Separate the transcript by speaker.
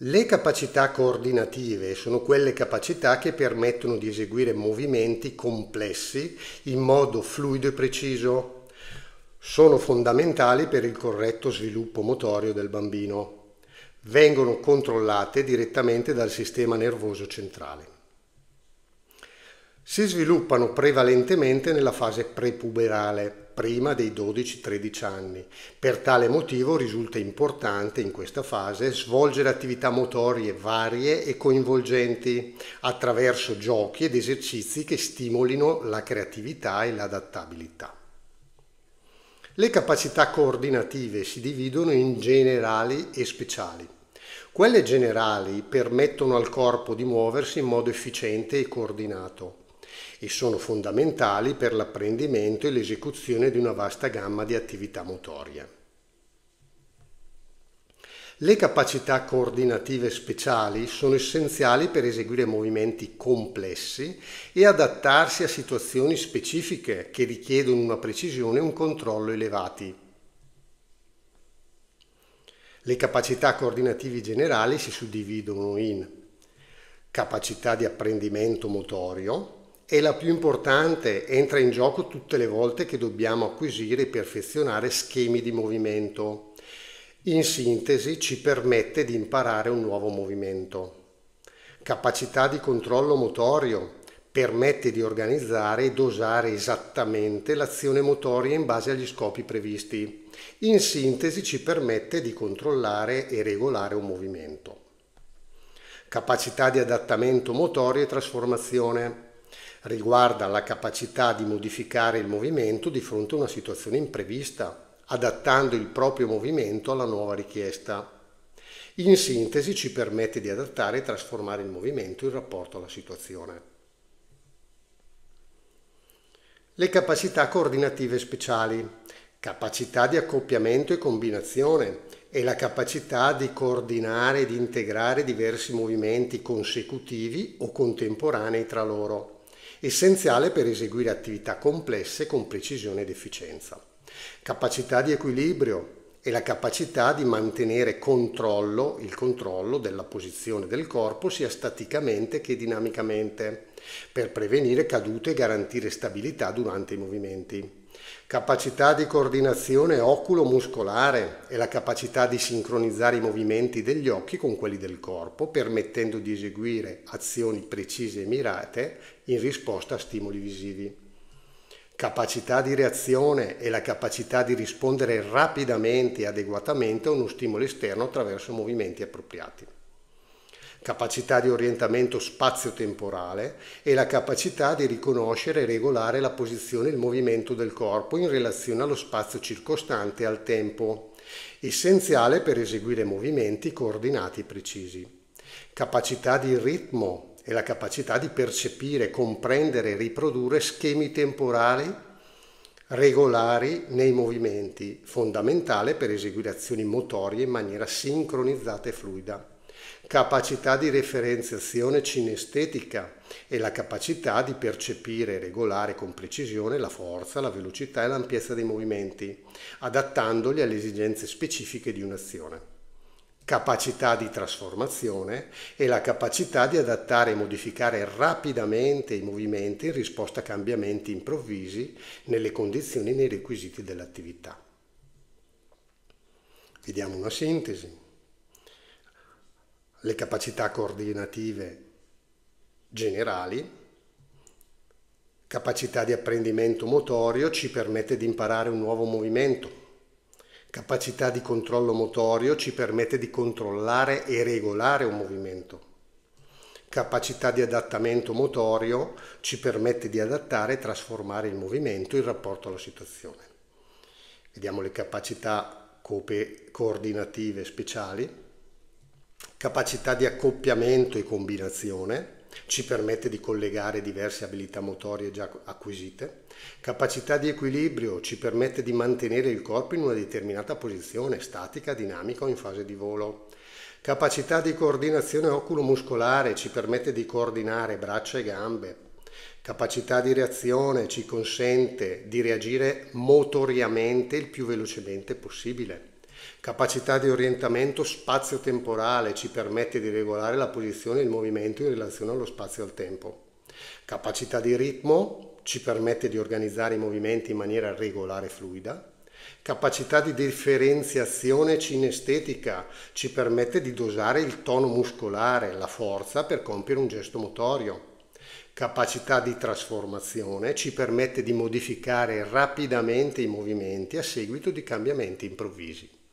Speaker 1: Le capacità coordinative sono quelle capacità che permettono di eseguire movimenti complessi in modo fluido e preciso. Sono fondamentali per il corretto sviluppo motorio del bambino. Vengono controllate direttamente dal sistema nervoso centrale. Si sviluppano prevalentemente nella fase prepuberale prima dei 12-13 anni. Per tale motivo risulta importante in questa fase svolgere attività motorie varie e coinvolgenti attraverso giochi ed esercizi che stimolino la creatività e l'adattabilità. Le capacità coordinative si dividono in generali e speciali. Quelle generali permettono al corpo di muoversi in modo efficiente e coordinato e sono fondamentali per l'apprendimento e l'esecuzione di una vasta gamma di attività motorie. Le capacità coordinative speciali sono essenziali per eseguire movimenti complessi e adattarsi a situazioni specifiche che richiedono una precisione e un controllo elevati. Le capacità coordinative generali si suddividono in capacità di apprendimento motorio, è la più importante, entra in gioco tutte le volte che dobbiamo acquisire e perfezionare schemi di movimento. In sintesi ci permette di imparare un nuovo movimento. Capacità di controllo motorio permette di organizzare e dosare esattamente l'azione motoria in base agli scopi previsti. In sintesi ci permette di controllare e regolare un movimento. Capacità di adattamento motorio e trasformazione Riguarda la capacità di modificare il movimento di fronte a una situazione imprevista, adattando il proprio movimento alla nuova richiesta. In sintesi ci permette di adattare e trasformare il movimento in rapporto alla situazione. Le capacità coordinative speciali, capacità di accoppiamento e combinazione e la capacità di coordinare e di integrare diversi movimenti consecutivi o contemporanei tra loro essenziale per eseguire attività complesse con precisione ed efficienza. Capacità di equilibrio e la capacità di mantenere controllo, il controllo della posizione del corpo sia staticamente che dinamicamente, per prevenire cadute e garantire stabilità durante i movimenti capacità di coordinazione oculo-muscolare e la capacità di sincronizzare i movimenti degli occhi con quelli del corpo, permettendo di eseguire azioni precise e mirate in risposta a stimoli visivi. Capacità di reazione e la capacità di rispondere rapidamente e adeguatamente a uno stimolo esterno attraverso movimenti appropriati capacità di orientamento spazio-temporale e la capacità di riconoscere e regolare la posizione e il movimento del corpo in relazione allo spazio circostante e al tempo, essenziale per eseguire movimenti coordinati e precisi. Capacità di ritmo e la capacità di percepire, comprendere e riprodurre schemi temporali regolari nei movimenti, fondamentale per eseguire azioni motorie in maniera sincronizzata e fluida capacità di referenziazione cinestetica e la capacità di percepire e regolare con precisione la forza, la velocità e l'ampiezza dei movimenti, adattandoli alle esigenze specifiche di un'azione capacità di trasformazione e la capacità di adattare e modificare rapidamente i movimenti in risposta a cambiamenti improvvisi nelle condizioni e nei requisiti dell'attività. Vediamo una sintesi le capacità coordinative generali, capacità di apprendimento motorio ci permette di imparare un nuovo movimento, capacità di controllo motorio ci permette di controllare e regolare un movimento, capacità di adattamento motorio ci permette di adattare e trasformare il movimento in rapporto alla situazione. Vediamo le capacità coordinative speciali capacità di accoppiamento e combinazione, ci permette di collegare diverse abilità motorie già acquisite, capacità di equilibrio, ci permette di mantenere il corpo in una determinata posizione, statica, dinamica o in fase di volo, capacità di coordinazione oculomuscolare, ci permette di coordinare braccia e gambe, capacità di reazione, ci consente di reagire motoriamente il più velocemente possibile Capacità di orientamento spazio-temporale ci permette di regolare la posizione e il movimento in relazione allo spazio e al tempo. Capacità di ritmo ci permette di organizzare i movimenti in maniera regolare e fluida. Capacità di differenziazione cinestetica ci permette di dosare il tono muscolare, la forza per compiere un gesto motorio. Capacità di trasformazione ci permette di modificare rapidamente i movimenti a seguito di cambiamenti improvvisi.